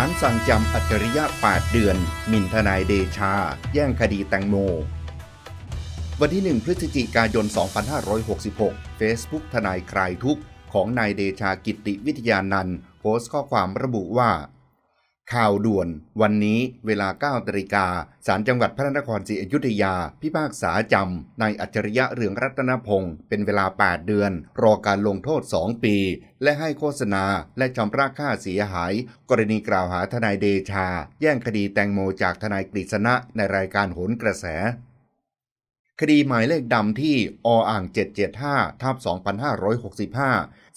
ารสั่งจำอัจฉริยะ8เดือน มินทนายเดชา แย่งคดีแตงโมวันที่ 1 พฤศจิกายน 2566 Facebook ทนายคลายทุกของนายเดชากิติวิทยานันต์โพสต์ข้อความระบุว่าข่าวด่วน วันนี้เวลา9ตริกา สารจังหวัดพระนครศรีอยุธยาพิพากษาจำนายอัจฉริยะเรืองรัตนพงศ์เป็นเวลา 8 เดือน รอการลงโทษ 2 ปี และให้โฆษณาและชำระค่าเสียหาย กรณีกล่าวหาทนายเดชา แย่งคดีแตงโมจากทนายกฤษณะ ในรายการโหนกระแสคดีหมายเลขดำที่ออ่าง775ทับ2565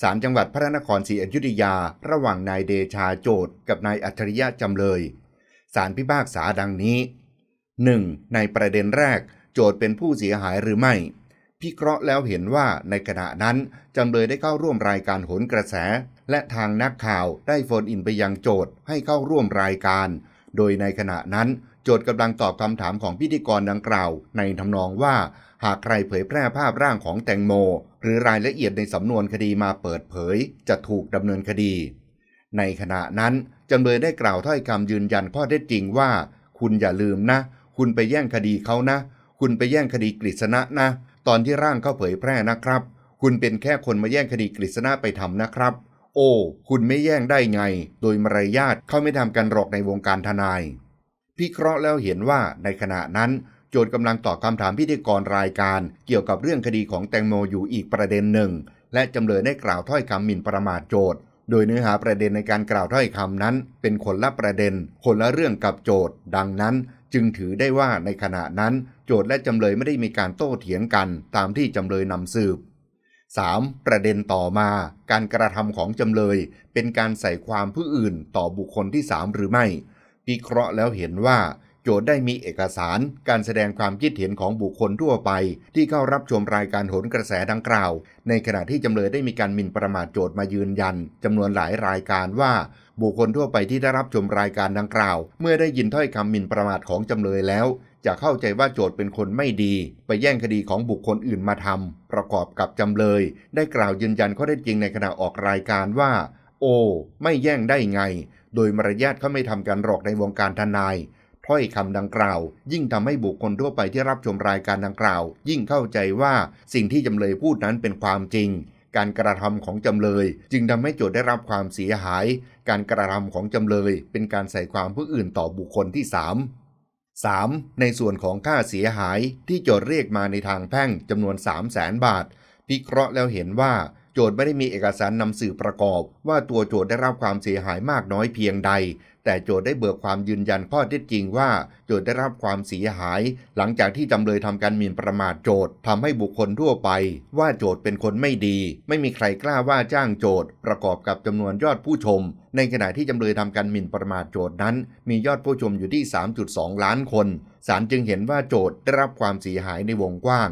ศาลจังหวัดพระนครศรีอยุธยาระหว่างนายเดชาโจทกับนายอัจฉริยะจำเลย ศาลพิพากษาดังนี้ 1. ในประเด็นแรก โจทเป็นผู้เสียหายหรือไม่พิเคราะห์แล้วเห็นว่าในขณะนั้นจำเลยได้เข้าร่วมรายการโหนกระแส และทางนักข่าวได้โฟนอินไปยังโจทให้เข้าร่วมรายการ โดยในขณะนั้นจทย์กำลังตอบคำถามของพิธีกรดังกล่าว ในทำนองว่า หากใครเผยแพร่ภาพร่างของแตงโม หรือรายละเอียดในสำนวนคดีมาเปิดเผย จะถูกดำเนินคดี ในขณะนั้นจำเลยได้กล่าวถ้อยคำยืนยันข้อเท็จจริงว่า คุณอย่าลืมนะ คุณไปแย่งคดีเขานะ คุณไปแย่งคดีกฤษณะนะ ตอนที่ร่างเขาเผยแพร่นะครับ คุณเป็นแค่คนมาแย่งคดีกฤษณะไปทำนะครับ โอ้คุณไม่แย่งได้ไง โดยมารยาทเขาไม่ทำกันหรอกในวงการทนายพิเคราะห์แล้วเห็นว่าในขณะนั้น โจทย์กำลังตอบคำถามพิธีกรรายการเกี่ยวกับเรื่องคดีของแตงโมอยู่อีกประเด็นหนึ่ง และจำเลยได้กล่าวถ้อยคำหมิ่นประมาทโจทย์โดยเนื้อหาประเด็นในการกล่าวถ้อยคำนั้น เป็นคนละประเด็นคนละเรื่องกับโจทย์ดังนั้นจึงถือได้ว่าในขณะนั้น โจทย์และจำเลยไม่ได้มีการโต้เถียงกันตามที่จำเลยนำสืบ 3. ประเด็นต่อมาการกระทำของจำเลยเป็นการใส่ความผู้อื่นต่อบุคคลที่ 3 หรือไม่พิเคราะห์แล้วเห็นว่าโจทย์ได้มีเอกสาร การแสดงความคิดเห็นของบุคคลทั่วไป ที่เข้ารับชมรายการโหนกระแสดังกล่าว ในขณะที่จำเลยได้มีการมินประมาทโจทย์มายืนยันจำนวนหลายรายการว่าบุคคลทั่วไปที่ได้รับชมรายการดังกล่าว เมื่อได้ยินถ้อยคำมินประมาทของจำเลยแล้ว จะเข้าใจว่าโจทย์เป็นคนไม่ดี ไปแย่งคดีของบุคคลอื่นมาทำประกอบกับจำเลย ได้กล่าวยืนยันข้อเท็จจริงในขณะออกรายการว่าโอไม่แย่งได้ไง โดยมารยาทเขาไม่ทำกันหรอกในวงการทนายถ้อยคำดังกล่าว ยิ่งทำให้บุคคลทั่วไปที่รับชมรายการดังกล่าว ยิ่งเข้าใจว่าสิ่งที่จำเลยพูดนั้นเป็นความจริง การกระทำของจำเลยจึงทำให้โจทย์ได้รับความเสียหาย การกระทำของจำเลย เป็นการใส่ความผู้อื่นต่อบุคคลที่สาม 3. ในส่วนของค่าเสียหาย ที่โจทย์เรียกมาในทางแพ่งจำนวน 3 0 0แสนบาทพิเคราะห์แล้วเห็นว่าโจทย์ไม่ได้มีเอกสารนำสื่อประกอบว่าตัวโจทย์ได้รับความเสียหายมากน้อยเพียงใด แต่โจทย์ได้เบิกความยืนยันข้อเท็จจริงว่า โจทย์ได้รับความเสียหาย หลังจากที่จำเลยทำการหมิ่นประมาทโจทย์ทำให้บุคคลทั่วไป ว่าโจทย์เป็นคนไม่ดี ไม่มีใครกล้าว่าจ้างโจทย์ประกอบกับจำนวนยอดผู้ชม ในขณะที่จำเลยทำการหมิ่นประมาทโจทย์นั้น มียอดผู้ชมอยู่ที่ 3.2 ล้านคนศาลจึงเห็นว่าโจทย์ได้รับความเสียหายในวงกว้าง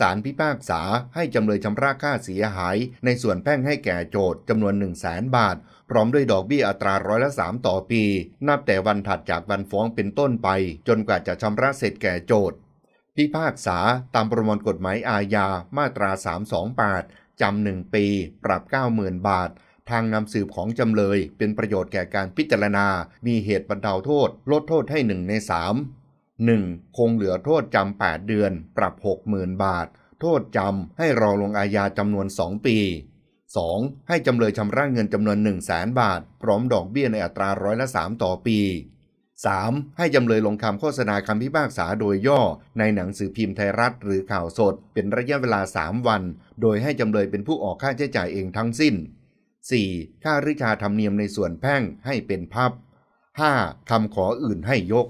ศาลพิพากษาให้จำเลยชำระค่าเสียหายในส่วนแพ่งให้แก่โจทย์จำนวน 1 0 0 0 0นบาท พร้อมด้วยดอกเบี้ยอัตราร้อยละ 3 ต่อปี นับแต่วันถัดจากวันฟ้องเป็นต้นไปจนกว่าจะชำระเสร็จแก่โจทย์พิพากษาตามประมวลกฎหมายอาญามาตรา 328จำหนึ่งปี ปรับ 90,000 บาท ทางนำสืบของจำเลยเป็นประโยชน์แก่การพิจารณา มีเหตุบรรเทาโทษ ลดโทษให้หนึ่งในสาม 1. คงเหลือโทษจำ 8 เดือนปรับ 60,000 บาท โทษจำ ให้รอลงอาญาจำนวน 2 ปี 2. ให้จำเลยชำระเงินจำนวน 1 0 0 0 0แสนบาท พร้อมดอกเบี้ยในอัตราร้อยละ 3 ต่อปี 3. ให้จำเลยลงคำโฆษณาคำพิพากษาโดยย่อในหนังสือพิมพ์ไทยรัฐหรือข่าวสดเป็นระยะเวลา 3 วัน โดยให้จำเลยเป็นผู้ออกค่าใช้จ่ายเองทั้งสิ้น 4. ค่าริชาธรรมเนียมในส่วนแพ่งให้เป็นภาพ 5. คำขออื่นให้ยก